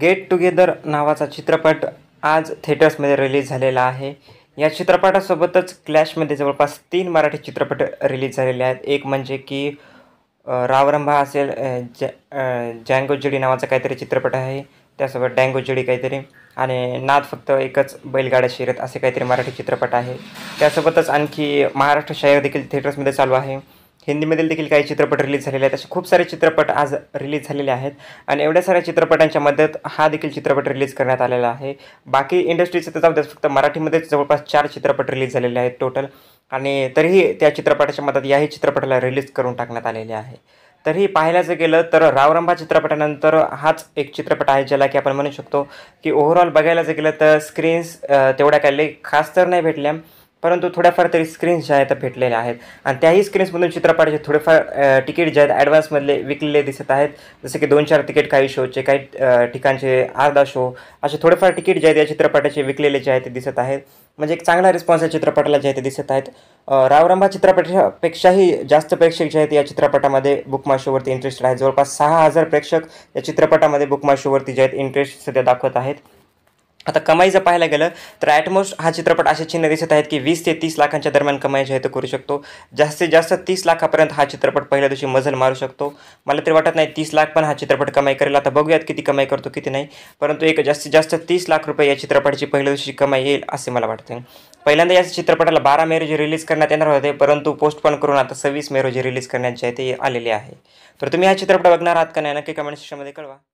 get together नावाचा चित्रपट आज थिएटर्समध्ये रिलीज झालेला आहे या चित्रपटासोबतच क्लॅशमध्ये जवळपास तीन मराठी चित्रपट रिलीज झालेले आहेत एक म्हणजे की रावरंभा असेल जँगो जँगोजडी नावाचा काहीतरी चित्रपट आहे त्यासोबत डँगो काहीतरी आणि नाद फक्त एकच बैलगाड्या शिरत असे काहीतरी मराठी चित्रपट आहे त्यासोबतच आणखी महाराष्ट्र शहर देखील थिएटर्समध्ये चालू आहे हिंदीमधील देखील काही चित्रपट रिलीज झालेले आहेत असे खूप सारे चित्रपट आज रिलीज झालेले आहेत आणि एवढ्या साऱ्या चित्रपटांच्या मदत हा देखील चित्रपट रिलीज करण्यात आलेला आहे बाकी इंडस्ट्रीचं तर जाऊ फक्त मराठीमध्येच जवळपास चार चित्रपट रिलीज झालेले आहेत टोटल आणि तरीही त्या चित्रपटाच्या मदत याही चित्रपटाला रिलीज करून टाकण्यात आलेले आहे तरीही पाहायला जर गेलं तर रावरंभा चित्रपटानंतर हाच एक चित्रपट आहे ज्याला की आपण म्हणू शकतो की ओव्हरऑल बघायला जर गेलं तर स्क्रीन्स तेवढ्या काही खास तर नाही भेटल्या परंतु थोड्याफार तरी स्क्रीन्स ज्या आहेत भेटलेल्या आहेत आणि त्याही स्क्रीन्समधून चित्रपटाचे थोडेफार तिकीट जे आहेत ॲडव्हान्समधले विकलेले दिसत आहेत जसे की दोन चार तिकीट काही शोचे काही ठिकाणचे अर्धा शो असे थोडेफार तिकीट जे आहेत या चित्रपटाचे विकलेले जे आहेत ते दिसत आहेत म्हणजे एक चांगला रिस्पॉन्स या चित्रपटाला जे आहे ते दिसत आहेत रावरंभा चित्रपटापेक्षाही जास्त प्रेक्षक जे आहेत या चित्रपटामध्ये बुक शोवरती इंटरेस्टेड आहेत जवळपास सहा हजार प्रेक्षक या चित्रपटामध्ये बुक शोवरती जे आहेत इंटरेस्ट सध्या दाखवत आहेत आता कमाई जर पाहायला गेलं तर ॲटमोस्ट हा चित्रपट असे चिन्ह दिसत आहेत की वीस ते तीस लाखांच्या दरम्यान कमाई जे आहे तो करू शकतो जास्तीत जास्त तीस लाखापर्यंत हा चित्रपट पहिल्या दिवशी मजल मारू शकतो मला तरी वाटत नाही तीस लाख पण हा चित्रपट कमाई करेल आता बघूयात किती कमाई करतो किती नाही परंतु एक जास्तीत जास्त तीस लाख रुपये या चित्रपटाची पहिल्या दिवशी कमाई येईल असे मला वाटते पहिल्यांदा या चित्रपटाला बारा मे रोजी रिलीज करण्यात येणार होते परंतु पोस्टपोन करून आता सव्वीस मे रोजी रिलीज करण्यात जे आहे ते आलेले आहे तर तुम्ही हा चित्रपट बघणार आहात का नाही नक्की कमेंट सेक्शनमध्ये कळवा